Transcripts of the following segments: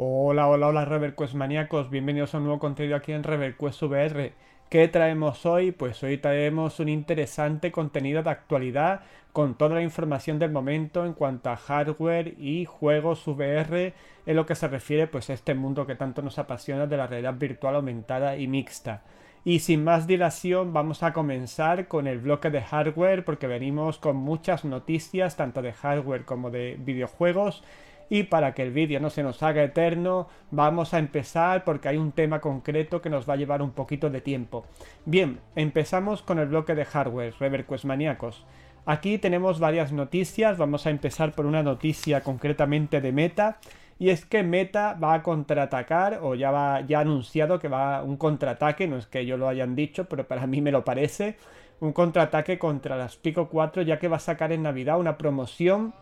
Hola, hola, hola Reverquest maníacos, bienvenidos a un nuevo contenido aquí en Reverquest VR. ¿Qué traemos hoy? Pues hoy traemos un interesante contenido de actualidad con toda la información del momento en cuanto a hardware y juegos VR en lo que se refiere pues a este mundo que tanto nos apasiona de la realidad virtual aumentada y mixta. Y sin más dilación vamos a comenzar con el bloque de hardware porque venimos con muchas noticias tanto de hardware como de videojuegos y para que el vídeo no se nos haga eterno, vamos a empezar porque hay un tema concreto que nos va a llevar un poquito de tiempo. Bien, empezamos con el bloque de hardware, Reverquest Maníacos. Aquí tenemos varias noticias, vamos a empezar por una noticia concretamente de Meta, y es que Meta va a contraatacar, o ya, va, ya ha anunciado que va a un contraataque, no es que yo lo hayan dicho, pero para mí me lo parece, un contraataque contra las Pico 4, ya que va a sacar en Navidad una promoción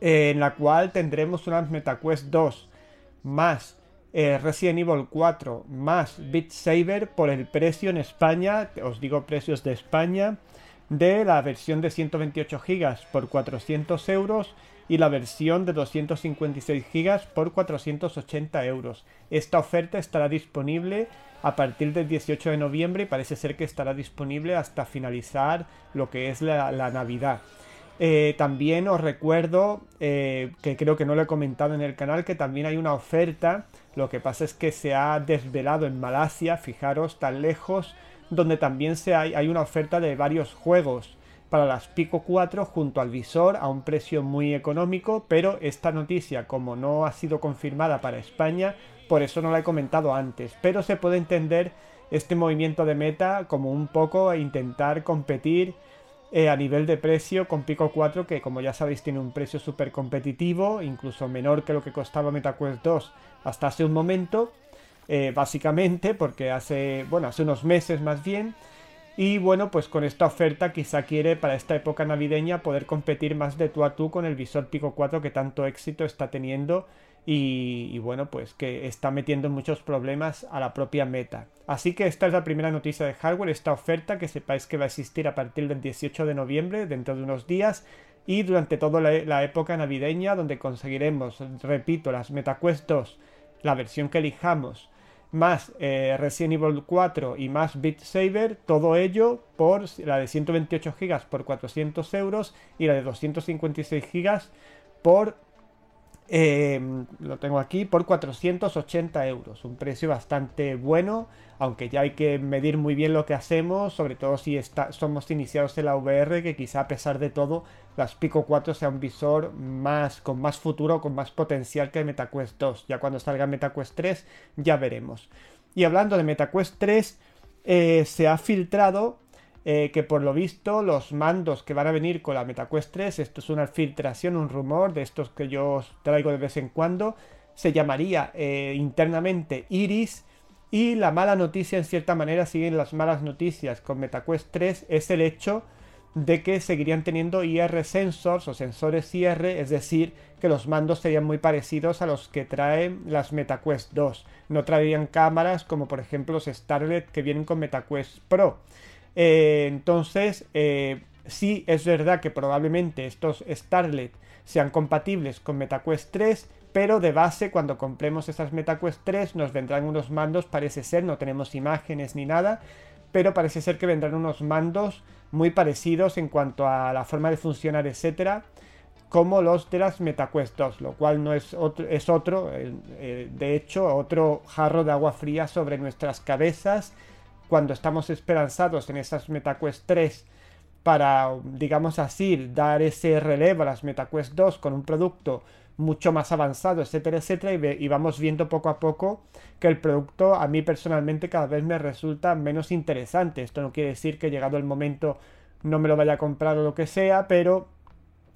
en la cual tendremos unas MetaQuest 2 más eh, Resident Evil 4 más Beat Saber por el precio en España, os digo precios de España, de la versión de 128 GB por 400 euros y la versión de 256 GB por 480 euros. Esta oferta estará disponible a partir del 18 de noviembre y parece ser que estará disponible hasta finalizar lo que es la Navidad. Eh, también os recuerdo, eh, que creo que no lo he comentado en el canal, que también hay una oferta. Lo que pasa es que se ha desvelado en Malasia, fijaros, tan lejos, donde también se hay, hay una oferta de varios juegos para las Pico 4 junto al visor a un precio muy económico, pero esta noticia, como no ha sido confirmada para España, por eso no la he comentado antes, pero se puede entender este movimiento de meta como un poco intentar competir eh, a nivel de precio con Pico 4 que como ya sabéis tiene un precio súper competitivo, incluso menor que lo que costaba MetaQuest 2 hasta hace un momento, eh, básicamente porque hace, bueno, hace unos meses más bien. Y bueno, pues con esta oferta quizá quiere para esta época navideña poder competir más de tú a tú con el visor Pico 4 que tanto éxito está teniendo y, bueno, pues que está metiendo muchos problemas a la propia meta. Así que esta es la primera noticia de hardware, esta oferta que sepáis que va a existir a partir del 18 de noviembre, dentro de unos días, y durante toda la, época navideña donde conseguiremos, repito, las MetaQuest 2, la versión que elijamos, más eh, Resident Evil 4 y más Beat Saber, todo ello por la de 128 GB por 400 euros y la de 256 GB por Em, lo tengo aquí por 480 euros, un precio bastante bueno, aunque ya hay que medir muy bien lo que hacemos, sobre todo si está, somos iniciados en la VR, que quizá a pesar de todo las Pico 4 sea un visor más, con más futuro, con más potencial que MetaQuest 2. Ya cuando salga MetaQuest 3 ya veremos. Y hablando de MetaQuest 3, eh, se ha filtrado eh, que por lo visto los mandos que van a venir con la MetaQuest 3, esto es una filtración, un rumor de estos que yo traigo de vez en cuando, se llamaría eh, internamente Iris. Y la mala noticia, en cierta manera, siguen las malas noticias con MetaQuest 3, es el hecho de que seguirían teniendo IR sensors o sensores IR, es decir, que los mandos serían muy parecidos a los que traen las MetaQuest 2. No traerían cámaras como por ejemplo los Starlet que vienen con MetaQuest Pro. Eh, entonces, eh, sí es verdad que probablemente estos Starlet sean compatibles con MetaQuest 3, pero de base cuando compremos esas MetaQuest 3 nos vendrán unos mandos, parece ser, no tenemos imágenes ni nada, pero parece ser que vendrán unos mandos muy parecidos en cuanto a la forma de funcionar, etcétera, como los de las MetaQuest 2, lo cual no es otro, es otro eh, de hecho, otro jarro de agua fría sobre nuestras cabezas cuando estamos esperanzados en esas MetaQuest 3 para, digamos así, dar ese relevo a las MetaQuest 2 con un producto mucho más avanzado, etcétera, etcétera, y, vamos viendo poco a poco que el producto a mí personalmente cada vez me resulta menos interesante. Esto no quiere decir que llegado el momento no me lo vaya a comprar o lo que sea, pero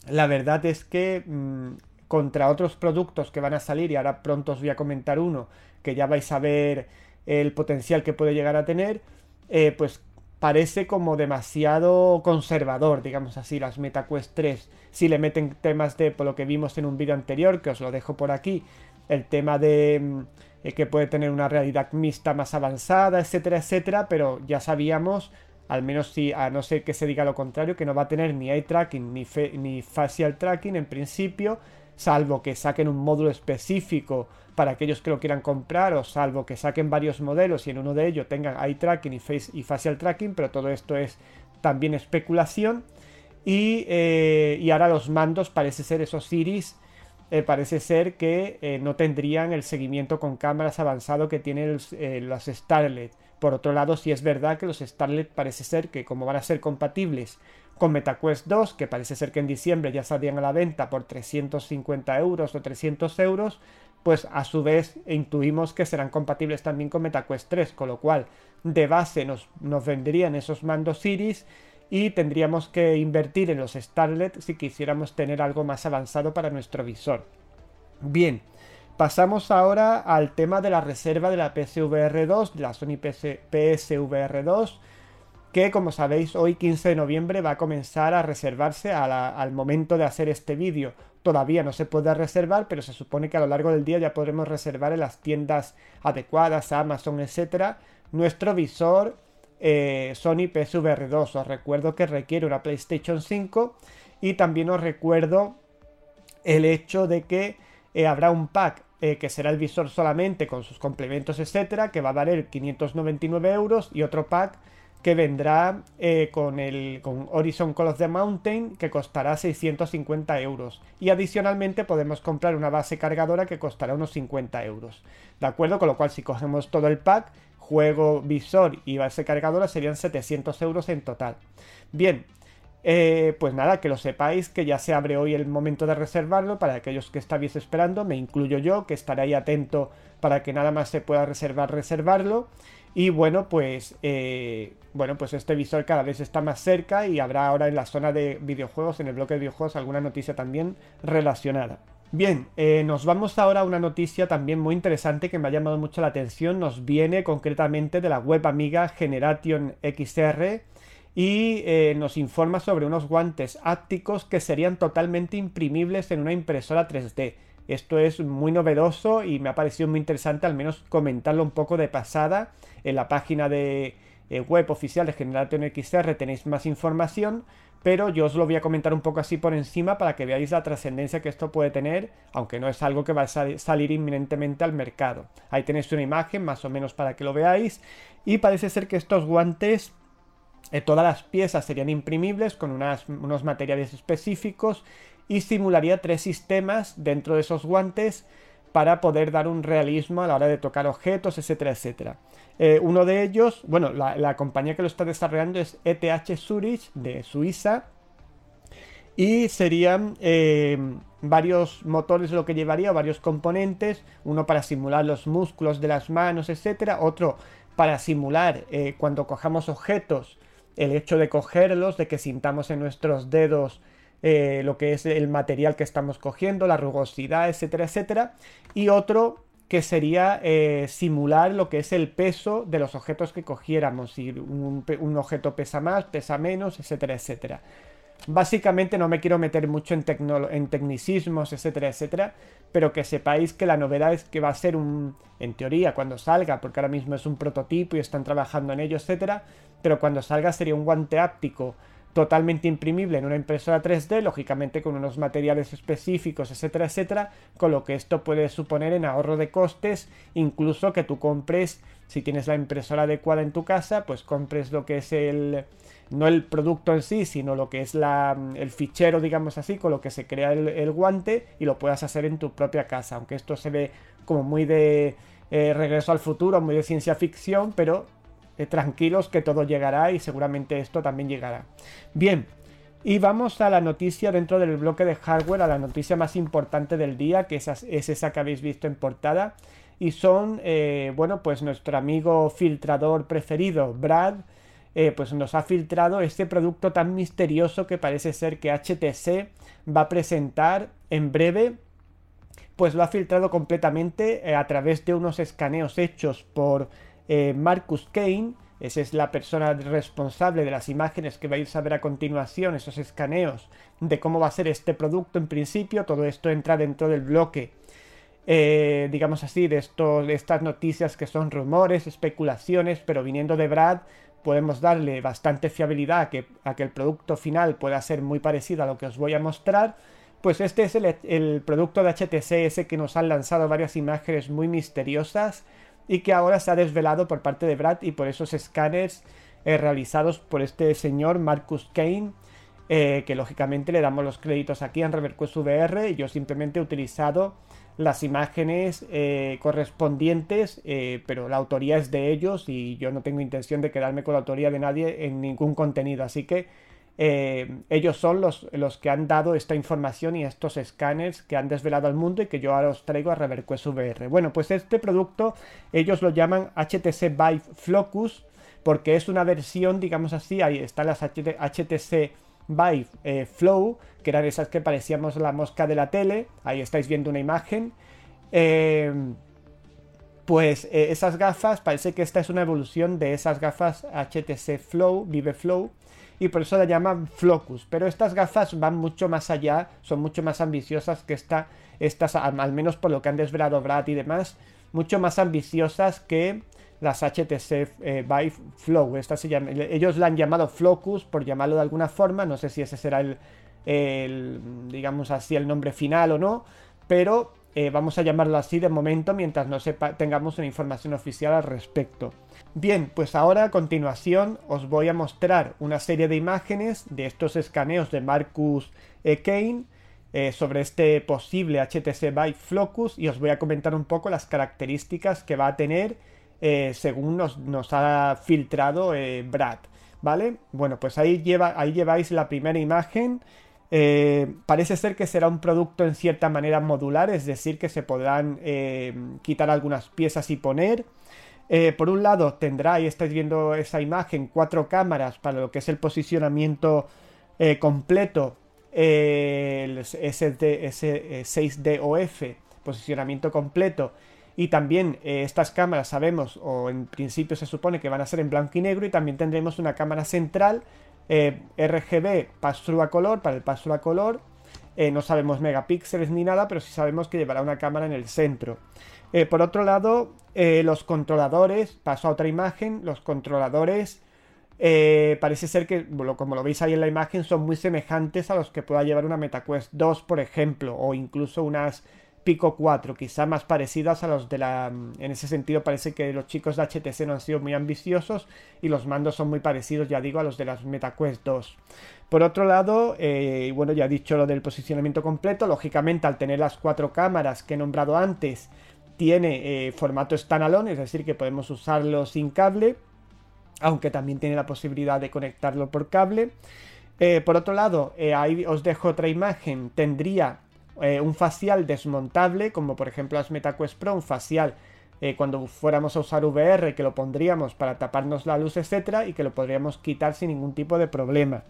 la verdad es que mm, contra otros productos que van a salir, y ahora pronto os voy a comentar uno, que ya vais a ver el potencial que puede llegar a tener, eh, pues parece como demasiado conservador, digamos así, las MetaQuest 3. Si le meten temas de, por lo que vimos en un vídeo anterior, que os lo dejo por aquí, el tema de mm, eh, que puede tener una realidad mixta más avanzada, etcétera, etcétera, pero ya sabíamos, al menos si, a no ser que se diga lo contrario, que no va a tener ni eye tracking ni facial tracking en principio, salvo que saquen un módulo específico para aquellos que lo quieran comprar o salvo que saquen varios modelos y en uno de ellos tengan eye tracking y, facial tracking, pero todo esto es también especulación. Y, eh, ahora los mandos parece ser esos Iris, eh, parece ser que eh, no tendrían el seguimiento con cámaras avanzado que tienen los Starlet. Por otro lado, si es verdad que los Starlet parece ser que como van a ser compatibles con MetaQuest 2, que parece ser que en diciembre ya salían a la venta por 350 euros o 300 euros, pues a su vez intuimos que serán compatibles también con MetaQuest 3, con lo cual de base nos, vendrían esos mandos Iris y tendríamos que invertir en los Starlet si quisiéramos tener algo más avanzado para nuestro visor. Bien, pasamos ahora al tema de la reserva de la PSVR 2, de la Sony PSVR 2 que como sabéis hoy 15 de noviembre va a comenzar a reservarse al momento de hacer este vídeo. Todavía no se puede reservar, pero se supone que a lo largo del día ya podremos reservar en las tiendas adecuadas, Amazon, etcétera, nuestro visor eh, Sony PSVR 2. Os recuerdo que requiere una PlayStation 5 y también os recuerdo el hecho de que eh, habrá un pack eh, que será el visor solamente con sus complementos, etcétera, que va a valer 599 euros y otro pack que vendrá eh, con, el, Horizon Call of the Mountain, que costará 650 euros. Y adicionalmente podemos comprar una base cargadora que costará unos 50 euros. ¿De acuerdo? Con lo cual, si cogemos todo el pack, juego, visor y base cargadora, serían 700 euros en total. Bien. Eh, pues nada, que lo sepáis, que ya se abre hoy el momento de reservarlo para aquellos que estáis esperando, me incluyo yo, que estaré ahí atento para que nada más se pueda reservar, reservarlo. Y bueno, pues eh, bueno, pues este visor cada vez está más cerca y habrá ahora en la zona de videojuegos, en el bloque de videojuegos, alguna noticia también relacionada. Bien, eh, nos vamos ahora a una noticia también muy interesante que me ha llamado mucho la atención. Nos viene concretamente de la web amiga Generation XR y eh, nos informa sobre unos guantes ápticos que serían totalmente imprimibles en una impresora 3D. Esto es muy novedoso y me ha parecido muy interesante al menos comentarlo un poco de pasada. En la página de eh, web oficial de General XR tenéis más información, pero yo os lo voy a comentar un poco así por encima para que veáis la trascendencia que esto puede tener, aunque no es algo que va a salir inminentemente al mercado. Ahí tenéis una imagen más o menos para que lo veáis y parece ser que estos guantes eh, todas las piezas serían imprimibles con unos materiales específicos y simularía tres sistemas dentro de esos guantes para poder dar un realismo a la hora de tocar objetos, etcétera, etcétera. Eh, uno de ellos, bueno, la, compañía que lo está desarrollando es ETH Zurich de Suiza y serían eh, varios motores lo que llevaría, varios componentes, uno para simular los músculos de las manos, etcétera, otro para simular eh, cuando cojamos objetos, el hecho de cogerlos, de que sintamos en nuestros dedos eh, lo que es el material que estamos cogiendo, la rugosidad, etcétera, etcétera. Y otro que sería eh, simular lo que es el peso de los objetos que cogiéramos, si un, objeto pesa más, pesa menos, etcétera, etcétera. Básicamente no me quiero meter mucho en, en, tecnicismos, etcétera, etcétera, pero que sepáis que la novedad es que va a ser un, en teoría, cuando salga, porque ahora mismo es un prototipo y están trabajando en ello, etcétera, pero cuando salga sería un guante áptico totalmente imprimible en una impresora 3D, lógicamente con unos materiales específicos, etcétera, etcétera, con lo que esto puede suponer en ahorro de costes, incluso que tú compres, si tienes la impresora adecuada en tu casa, pues compres lo que es el, no el producto en sí, sino lo que es la, el fichero, digamos así, con lo que se crea el, guante y lo puedas hacer en tu propia casa, aunque esto se ve como muy de... Eh, regreso al futuro, muy de ciencia ficción, pero eh, tranquilos que todo llegará y seguramente esto también llegará. Bien, y vamos a la noticia dentro del bloque de hardware, a la noticia más importante del día, que es, esa que habéis visto en portada. Y son, eh, bueno, pues nuestro amigo filtrador preferido, Brad, eh, pues nos ha filtrado este producto tan misterioso que parece ser que HTC va a presentar en breve pues lo ha filtrado completamente a través de unos escaneos hechos por eh, Marcus Kane, esa es la persona responsable de las imágenes que vais a ver a continuación, esos escaneos de cómo va a ser este producto en principio, todo esto entra dentro del bloque. Eh, digamos así, de, estas noticias que son rumores, especulaciones, pero viniendo de Brad, podemos darle bastante fiabilidad a que, el producto final pueda ser muy parecido a lo que os voy a mostrar. Pues este es el, el producto de HTCS que nos han lanzado varias imágenes muy misteriosas y que ahora se ha desvelado por parte de Brad y por esos escáneres eh, realizados por este señor Marcus Kane, eh, que lógicamente le damos los créditos aquí en Reverquest VR. Yo simplemente he utilizado las imágenes eh, correspondientes, pero la autoría es de ellos y yo no tengo intención de quedarme con la autoría de nadie en ningún contenido, así que eh, ellos son los, los, que han dado esta información y estos escáneres que han desvelado al mundo y que yo ahora os traigo a Reverquest VR. Bueno, pues este producto ellos lo llaman HTC Vive Flocus porque es una versión, digamos así, ahí están las HTC Vive eh, Flow, que eran esas que parecíamos la mosca de la tele, ahí estáis viendo una imagen. Eh, pues esas gafas, parece que esta es una evolución de esas gafas HTC Flow, Vive Flow, y por eso la llaman Flocus. Pero estas gafas van mucho más allá, son mucho más ambiciosas que esta, estas, al menos por lo que han desvelado Brad y demás, mucho más ambiciosas que las HTC Vive eh, Flow. ellos la han llamado Flocus por llamarlo de alguna forma, no sé si ese será el digamos así, el nombre final o no, pero eh, vamos a llamarlo así de momento mientras no sepa, tengamos una información oficial al respecto. Bien, pues ahora a continuación os voy a mostrar una serie de imágenes de estos escaneos de Marcus eh, Kane eh, sobre este posible HTC Vive Flocus y os voy a comentar un poco las características que va a tener según nos, ha filtrado Brad. ¿Vale? Bueno, pues ahí, ahí lleváis la primera imagen eh, parece ser que será un producto en cierta manera modular, es decir, que se podrán eh, quitar algunas piezas y poner. Eh, por un lado tendrá, y estáis viendo esa imagen, cuatro cámaras para lo que es el posicionamiento completo, el SD, 6DOF, posicionamiento completo, y también estas cámaras sabemos, o en principio se supone que van a ser en blanco y negro, y también tendremos una cámara central eh, RGB pass a color, para el paso a color. Eh, no sabemos megapíxeles ni nada, pero sí sabemos que llevará una cámara en el centro. Eh, por otro lado, los controladores, paso a otra imagen, los controladores parece ser que, como lo veis ahí en la imagen, son muy semejantes a los que pueda llevar una MetaQuest 2, por ejemplo, o incluso unas Pico 4, quizá más parecidas a los de la... Mm, en ese sentido parece que los chicos de HTC no han sido muy ambiciosos y los mandos son muy parecidos, ya digo, a los de las MetaQuest 2. Por otro lado, eh, bueno, ya he dicho lo del posicionamiento completo, lógicamente al tener las cuatro cámaras que he nombrado antes, tiene eh, formato standalone, es decir, que podemos usarlo sin cable, aunque también tiene la posibilidad de conectarlo por cable. Eh, por otro lado, ahí os dejo otra imagen, tendría eh, un facial desmontable, como por ejemplo las MetaQuest Pro, un facial eh, cuando fuéramos a usar VR, que lo pondríamos para taparnos la luz, etcétera, y que lo podríamos quitar sin ningún tipo de problema.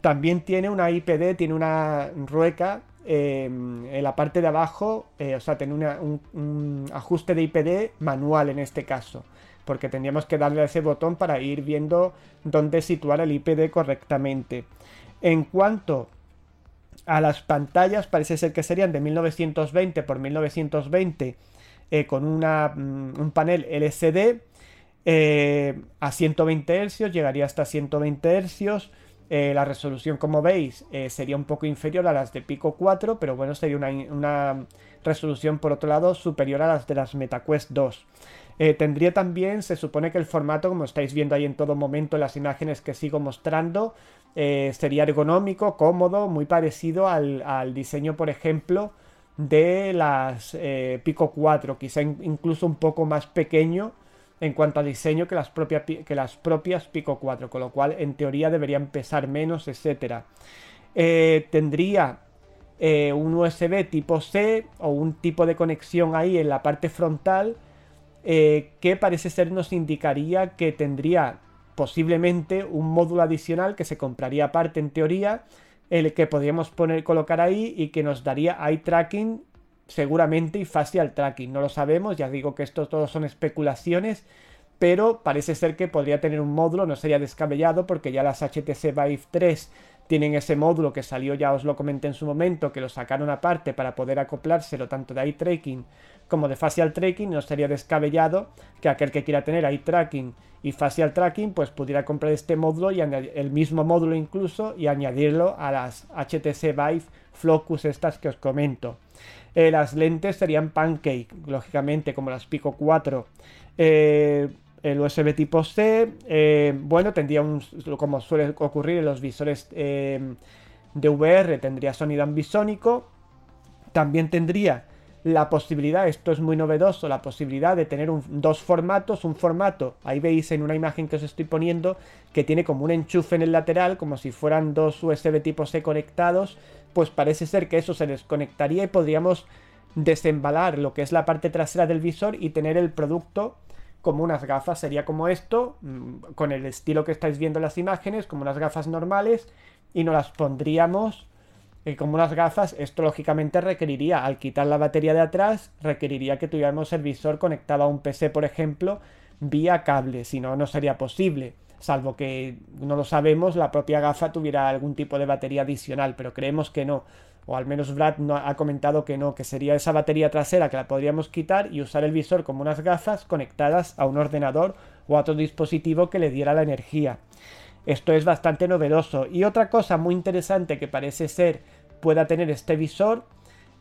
También tiene una IPD, tiene una rueca em, en la parte de abajo, eh, o sea, tiene un, un, ajuste de IPD manual en este caso, porque tendríamos que darle a ese botón para ir viendo dónde situar el IPD correctamente. En cuanto a las pantallas, parece ser que serían de 1920 x 1920 con mm, un panel LCD eh, a 120 Hz, llegaría hasta 120 Hz. Eh, la resolución, como veis, eh, sería un poco inferior a las de Pico 4, pero bueno, sería una, una resolución, por otro lado, superior a las de las MetaQuest 2. Eh, tendría también, se supone que el formato, como estáis viendo ahí en todo momento las imágenes que sigo mostrando, eh, sería ergonómico, cómodo, muy parecido al, diseño, por ejemplo, de las eh, Pico 4, quizá incluso un poco más pequeño en cuanto a diseño que las, que las propias Pico 4, con lo cual en teoría deberían pesar menos, etc. tendría un USB tipo C o un tipo de conexión ahí en la parte frontal eh, que parece ser nos indicaría que tendría posiblemente un módulo adicional que se compraría aparte en teoría, el que podríamos poner, colocar ahí y que nos daría eye tracking seguramente y facial tracking. No lo sabemos, ya digo que esto todo son especulaciones, pero parece ser que podría tener un módulo, no sería descabellado porque ya las HTC Vive 3 tienen ese módulo que salió, ya os lo comenté en su momento, que lo sacaron aparte para poder acoplárselo tanto de eye tracking como de facial tracking. No sería descabellado que aquel que quiera tener eye tracking y facial tracking, pues pudiera comprar este módulo y el mismo módulo incluso y añadirlo a las HTC Vive Flocus estas que os comento. Eh, las lentes serían pancake, lógicamente, como las Pico 4. Eh, el USB tipo C, eh, bueno, tendría un, como suele ocurrir en los visores eh, de VR, tendría sonido ambisónico, también tendría la posibilidad, esto es muy novedoso, la posibilidad de tener dos formatos, un formato, ahí veis en una imagen que os estoy poniendo, que tiene como un enchufe en el lateral, como si fueran dos USB tipo C conectados, pues parece ser que eso se desconectaría y podríamos desembalar lo que es la parte trasera del visor y tener el producto como unas gafas, sería como esto, mm, con el estilo que estáis viendo en las imágenes, como unas gafas normales, y nos las pondríamos eh, como unas gafas. Esto lógicamente requeriría, al quitar la batería de atrás, requeriría que tuviéramos el visor conectado a un PC, por ejemplo, vía cable, si no, no sería posible. Salvo que, no lo sabemos, la propia gafa tuviera algún tipo de batería adicional, pero creemos que no o al menos Brad ha comentado que no, que sería esa batería trasera que la podríamos quitar y usar el visor como unas gafas conectadas a un ordenador o a otro dispositivo que le diera la energía. Esto es bastante novedoso. Y otra cosa muy interesante que parece ser pueda tener este visor,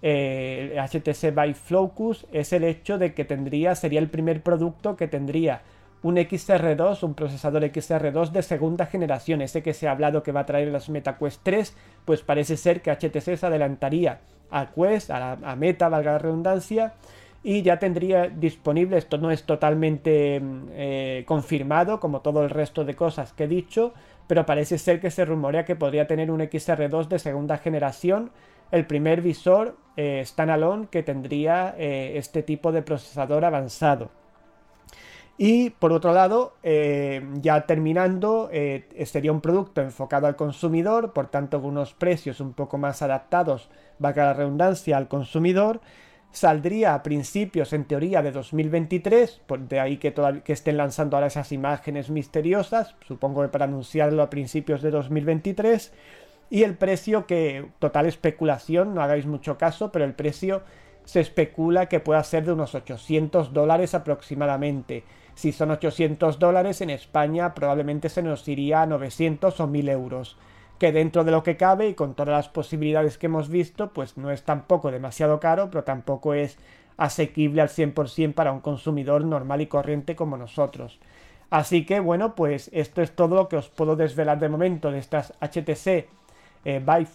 HTC eh, Vive Focus, es el hecho de que tendría, sería el primer producto que tendría un XR2, un procesador XR2 de segunda generación, ese que se ha hablado que va a traer las Quest 3, pues parece ser que HTC se adelantaría a Quest, a, Meta, valga la redundancia, y ya tendría disponible, esto no es totalmente mm, eh, confirmado como todo el resto de cosas que he dicho, pero parece ser que se rumorea que podría tener un XR2 de segunda generación, el primer visor eh, standalone que tendría eh, este tipo de procesador avanzado. Y por otro lado, eh, ya terminando, eh, sería un producto enfocado al consumidor, por tanto con unos precios un poco más adaptados, va a la redundancia, al consumidor. Saldría a principios, en teoría, de 2023, de ahí que, que estén lanzando ahora esas imágenes misteriosas, supongo que para anunciarlo a principios de 2023. Y el precio, que total especulación, no hagáis mucho caso, pero el precio se especula que pueda ser de unos 800 dólares aproximadamente si son 800 dólares, en España probablemente se nos iría a 900 o 1000 euros, que dentro de lo que cabe y con todas las posibilidades que hemos visto, pues no es tampoco demasiado caro, pero tampoco es asequible al 100% para un consumidor normal y corriente como nosotros. Así que bueno, pues esto es todo lo que os puedo desvelar de momento de estas HTC eh, by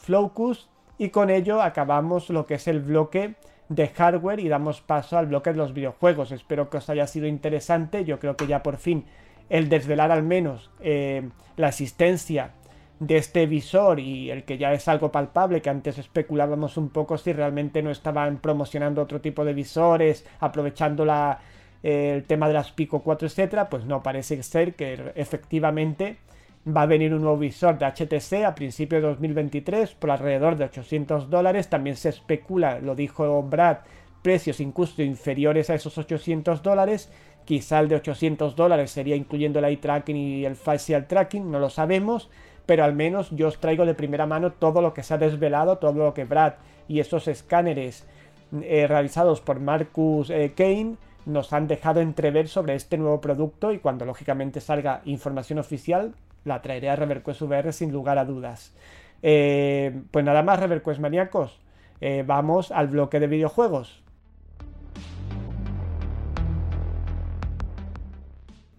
y con ello acabamos lo que es el bloque de hardware y damos paso al bloque de los videojuegos. Espero que os haya sido interesante. Yo creo que ya por fin el desvelar al menos eh, la existencia de este visor y el que ya es algo palpable, que antes especulábamos un poco si realmente no estaban promocionando otro tipo de visores, aprovechando la, eh, el tema de las Pico 4, etcétera, pues no, parece ser que efectivamente Va a venir un nuevo visor de HTC a principios de 2023 por alrededor de 800 dólares. También se especula, lo dijo Brad, precios incluso inferiores a esos 800 dólares. Quizá el de 800 dólares sería incluyendo el eye tracking y el facial tracking, no lo sabemos. Pero al menos yo os traigo de primera mano todo lo que se ha desvelado, todo lo que Brad y esos escáneres eh, realizados por Marcus eh, Kane nos han dejado entrever sobre este nuevo producto y cuando lógicamente salga información oficial, la traeré a ReverQuest VR sin lugar a dudas. Eh, pues nada más, ReverQuest maníacos, eh, vamos al bloque de videojuegos.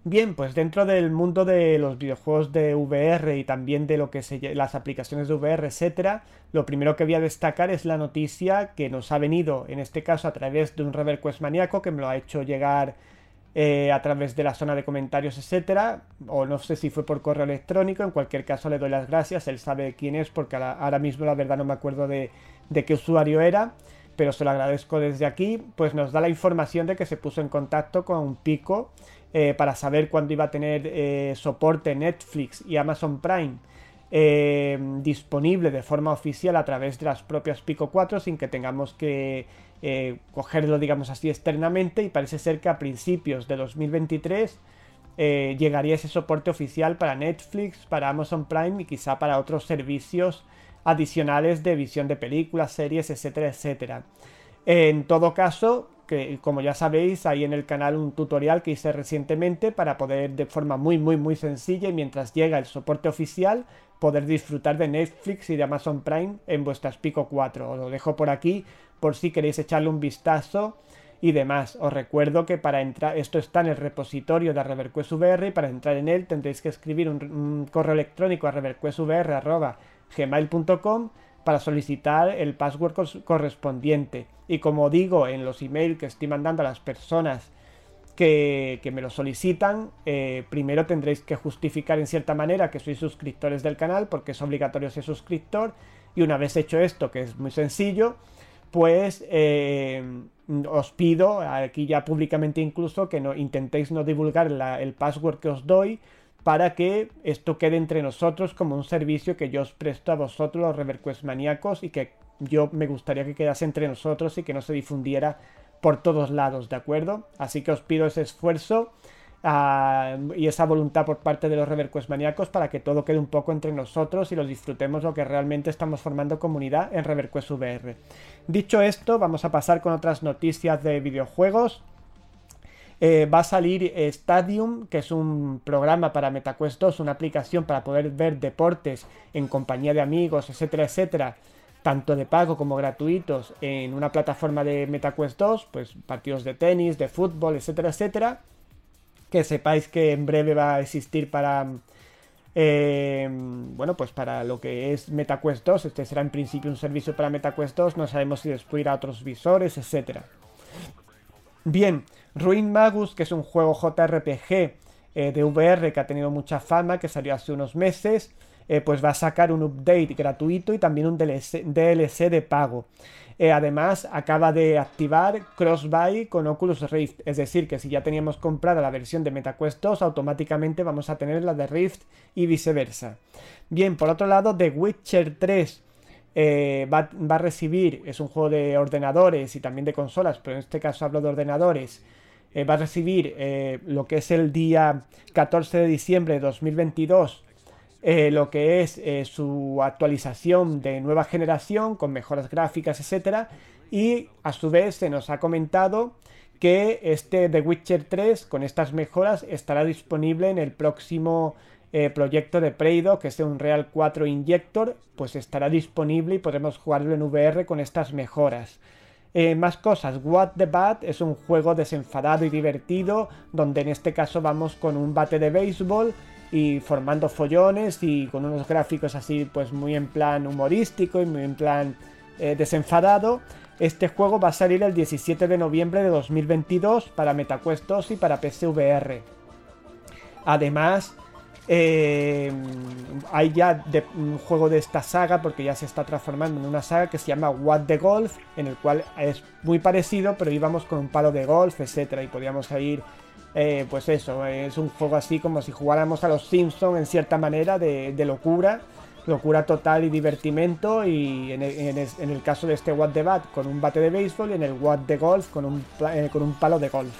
Bien, pues dentro del mundo de los videojuegos de VR y también de lo que las aplicaciones de VR, etcétera, lo primero que voy a destacar es la noticia que nos ha venido, en este caso a través de un ReverQuest maníaco que me lo ha hecho llegar eh, a través de la zona de comentarios, etcétera, o no sé si fue por correo electrónico, en cualquier caso le doy las gracias, él sabe quién es porque ahora mismo la verdad no me acuerdo de, qué usuario era, pero se lo agradezco desde aquí, pues nos da la información de que se puso en contacto con un Pico eh, para saber cuándo iba a tener eh, soporte Netflix y Amazon Prime. disponible de forma oficial a través de las propias Pico 4 sin que tengamos que eh, cogerlo, digamos así, externamente y parece ser que a principios de 2023 eh, llegaría ese soporte oficial para Netflix, para Amazon Prime y quizá para otros servicios adicionales de visión de películas, series, etcétera, etcétera. En todo caso, que como ya sabéis, hay en el canal un tutorial que hice recientemente para poder de forma muy, muy, muy sencilla y mientras llega el soporte oficial, poder disfrutar de Netflix y de Amazon Prime en vuestras Pico 4. Os lo dejo por aquí por si queréis echarle un vistazo y demás. Os recuerdo que para entrar, esto está en el repositorio de Reverquest y para entrar en él tendréis que escribir un, correo electrónico a reverquestvr.gmail.com para solicitar el password correspondiente. Y como digo en los emails que estoy mandando a las personas que, me lo solicitan, eh, primero tendréis que justificar en cierta manera que sois suscriptores del canal, porque es obligatorio ser suscriptor, y una vez hecho esto, que es muy sencillo, pues eh, os pido, aquí ya públicamente incluso, que no, intentéis no divulgar el password que os doy, para que esto quede entre nosotros como un servicio que yo os presto a vosotros los reverquest maníacos y que yo me gustaría que quedase entre nosotros y que no se difundiera por todos lados, ¿de acuerdo? Así que os pido ese esfuerzo ah, y esa voluntad por parte de los Reverquest Maníacos para que todo quede un poco entre nosotros y los disfrutemos lo que realmente estamos formando comunidad en Reverquest VR. Dicho esto, vamos a pasar con otras noticias de videojuegos. Eh, va a salir Stadium, que es un programa para MetaQuest 2, una aplicación para poder ver deportes en compañía de amigos, etcétera, etcétera tanto de pago como gratuitos en una plataforma de MetaQuest 2, pues partidos de tenis, de fútbol, etcétera, etcétera. Que sepáis que en breve va a existir para, eh, bueno, pues para lo que es MetaQuest 2, este será en principio un servicio para MetaQuest 2, no sabemos si después irá a otros visores, etcétera. Bien, Ruin Magus, que es un juego JRPG eh, de VR que ha tenido mucha fama, que salió hace unos meses, eh, pues va a sacar un update gratuito y también un DLC, de pago. Eh, además, acaba de activar Crossbuy con Oculus Rift, es decir, que si ya teníamos comprada la versión de MetaQuest 2, automáticamente vamos a tener la de Rift y viceversa. Bien, por otro lado, The Witcher 3 eh, va, a recibir, es un juego de ordenadores y también de consolas, pero en este caso hablo de ordenadores. va a recibir lo que es el día 14 de diciembre de 2022 eh, lo que es eh, su actualización de nueva generación con mejoras gráficas, etcétera, y a su vez se nos ha comentado que este The Witcher 3 con estas mejoras estará disponible en el próximo eh, proyecto de Preido, que es un Real 4 Injector, pues estará disponible y podremos jugarlo en VR con estas mejoras. más cosas, What the Bat es un juego desenfadado y divertido, donde en este caso vamos con un bate de béisbol y formando follones y con unos gráficos así pues muy en plan humorístico y muy en plan eh, desenfadado. Este juego va a salir el 17 de noviembre de 2022 para MetaQuest 2 y para PCVR Además, eh, hay ya un juego de esta saga, porque ya se está transformando en una saga que se llama What the Golf, en el cual es muy parecido, pero íbamos con un palo de golf, etcétera, y podíamos ir eh, pues eso, es un juego así como si jugáramos a los Simpsons en cierta manera de, locura, locura total y divertimento y en el, caso de este What the Bat con un bate de béisbol y en el What the Golf con un, eh, con un palo de golf.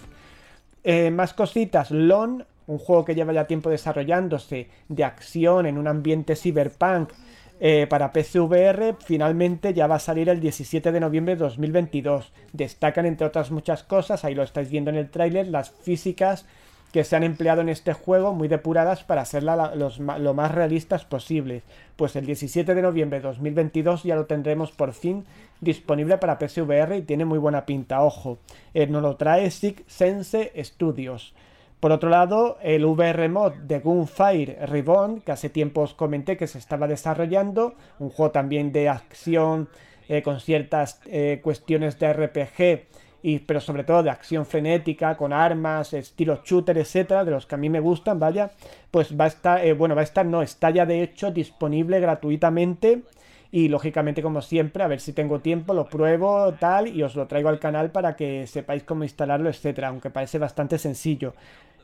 Eh, más cositas, Lon, un juego que lleva ya tiempo desarrollándose de acción en un ambiente cyberpunk eh, para PCVR finalmente ya va a salir el 17 de noviembre de 2022. Destacan entre otras muchas cosas, ahí lo estáis viendo en el tráiler, las físicas que se han empleado en este juego muy depuradas para hacerla lo más realistas posibles. Pues el 17 de noviembre de 2022 ya lo tendremos por fin disponible para PCVR y tiene muy buena pinta, ojo. Eh, nos lo trae Sig Sense Studios. Por otro lado, el VR mod de Gunfire Reborn, que hace tiempo os comenté que se estaba desarrollando, un juego también de acción eh, con ciertas eh, cuestiones de RPG, y, pero sobre todo de acción frenética, con armas, estilo shooter, etcétera, de los que a mí me gustan, vaya, pues va a estar, eh, bueno, va a estar, no, está ya de hecho disponible gratuitamente. Y lógicamente, como siempre, a ver si tengo tiempo, lo pruebo, tal, y os lo traigo al canal para que sepáis cómo instalarlo, etcétera, aunque parece bastante sencillo.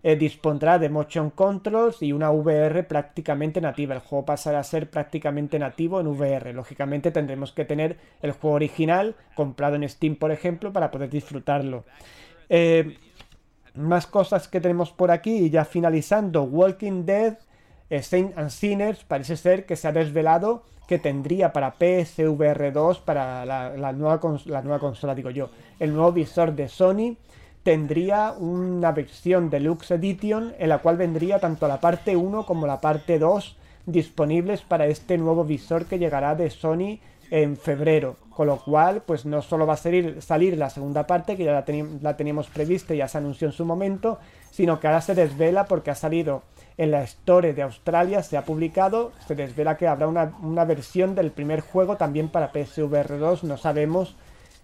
Eh, dispondrá de motion controls y una VR prácticamente nativa. El juego pasará a ser prácticamente nativo en VR. Lógicamente tendremos que tener el juego original comprado en Steam, por ejemplo, para poder disfrutarlo. Eh, más cosas que tenemos por aquí y ya finalizando, Walking Dead, eh, Saint and Sinners, parece ser que se ha desvelado que tendría para PSVR 2, para la, nueva, la nueva consola, digo yo, el nuevo visor de Sony tendría una versión Deluxe Edition en la cual vendría tanto la parte 1 como la parte 2 disponibles para este nuevo visor que llegará de Sony en febrero. Con lo cual, pues no solo va a salir, la segunda parte, que ya la, teníamos prevista y ya se anunció en su momento, sino que ahora se desvela porque ha salido en la Store de Australia, se ha publicado, se desvela que habrá una, una versión del primer juego también para PSVR 2, no sabemos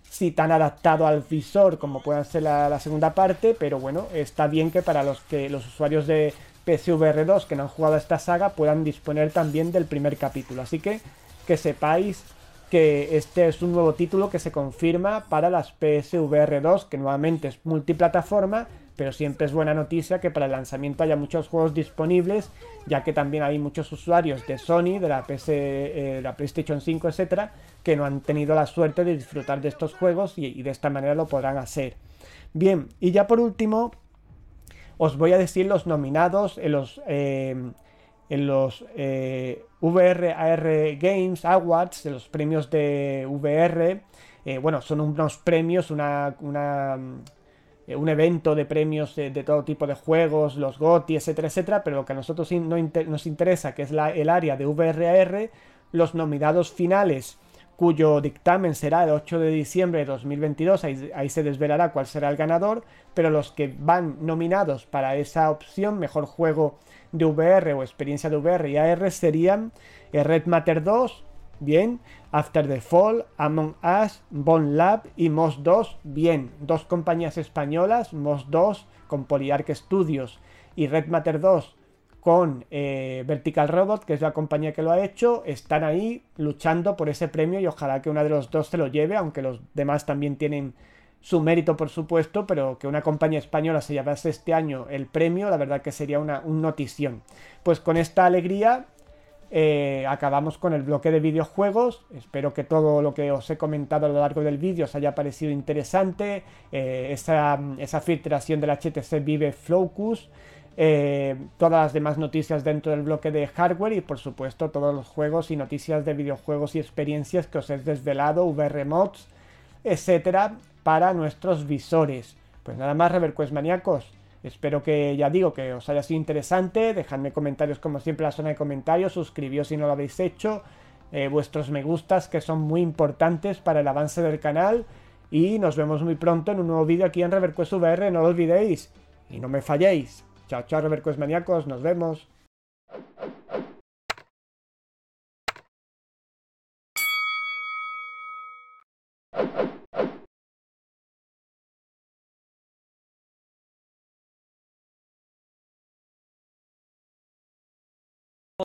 si tan adaptado al visor como pueda ser la, segunda parte, pero bueno, está bien que para los que los usuarios de PSVR 2 que no han jugado a esta saga puedan disponer también del primer capítulo. Así que que sepáis que este es un nuevo título que se confirma para las PSVR 2, que nuevamente es multiplataforma, pero siempre es buena noticia que para el lanzamiento haya muchos juegos disponibles, ya que también hay muchos usuarios de Sony, de la, PC, eh, la PlayStation 5, etcétera, que no han tenido la suerte de disfrutar de estos juegos y, de esta manera lo podrán hacer. Bien, y ya por último, os voy a decir los nominados en los, eh, en los eh, VRAR Games Awards, en los premios de VR. bueno, son unos premios, una eh, un evento de premios de, todo tipo de juegos, los GOTI, etcétera, etcétera, pero lo que a nosotros no nos interesa, que es la, el área de VRAR... los nominados finales, cuyo dictamen será el 8 de diciembre de 2022, ahí, ahí se desvelará cuál será el ganador, pero los que van nominados para esa opción, mejor juego de VR o experiencia de VR y AR, serían Red Matter 2, bien. After the Fall, Among Us, Bon Lab y Moss 2, bien. Dos compañías españolas, Moss 2 con Polyarc Studios y Red Matter 2 con eh, Vertical Robot, que es la compañía que lo ha hecho, están ahí luchando por ese premio y ojalá que una de los dos se lo lleve, aunque los demás también tienen su mérito, por supuesto, pero que una compañía española se llevase este año el premio, la verdad que sería una un notición. Pues con esta alegría eh, acabamos con el bloque de videojuegos. Espero que todo lo que os he comentado a lo largo del vídeo os haya parecido interesante. Eh, esa, filtración del HTC Vive Focus. Eh, todas las demás noticias dentro del bloque de hardware y por supuesto todos los juegos y noticias de videojuegos y experiencias que os he desvelado, VR mods, etcétera, para nuestros visores. Pues nada más, Reverquest Maníacos, Espero que, ya digo, que os haya sido interesante. Dejadme comentarios como siempre en la zona de comentarios. Suscribíos si no lo habéis hecho. Eh, vuestros me gustas que son muy importantes para el avance del canal. Y nos vemos muy pronto en un nuevo vídeo aquí en ReverQuest VR. No lo olvidéis. Y no me falléis. Chao, chao, ReverQuest maníacos. Nos vemos.